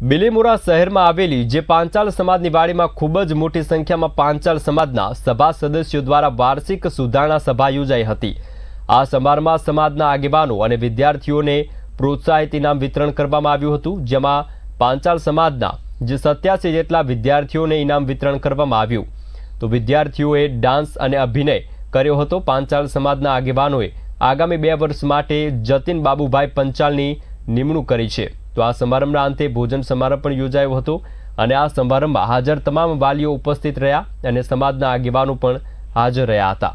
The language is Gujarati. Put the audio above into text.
બિલીમોરા શહેરમાં આવેલી જે પાંચાલ સમાજની વાડીમાં ખૂબ જ મોટી સંખ્યામાં પાંચાલ સમાજના સભા સદસ્યો દ્વારા વાર્ષિક સુધારણા સભા યોજાઈ હતી આ સમારંભમાં સમાજના આગેવાનો અને વિદ્યાર્થીઓને પ્રોત્સાહિત ઇનામ વિતરણ કરવામાં આવ્યું હતું જેમાં પાંચાલ સમાજના જે સત્યાસી જેટલા વિદ્યાર્થીઓને ઇનામ વિતરણ કરવામાં આવ્યું તો વિદ્યાર્થીઓએ ડાન્સ અને અભિનય કર્યો હતો પાંચાલ સમાજના આગેવાનોએ આગામી બે વર્ષ માટે જતીન બાબુભાઈ પંચાલની નિમણૂક કરી છે તો આ સમારંભના અંતે ભોજન સમારંભ પણ યોજાયો હતો અને આ સમારંભમાં હાજર તમામ વાલીઓ ઉપસ્થિત રહ્યા અને સમાજના આગેવાનો પણ હાજર રહ્યા હતા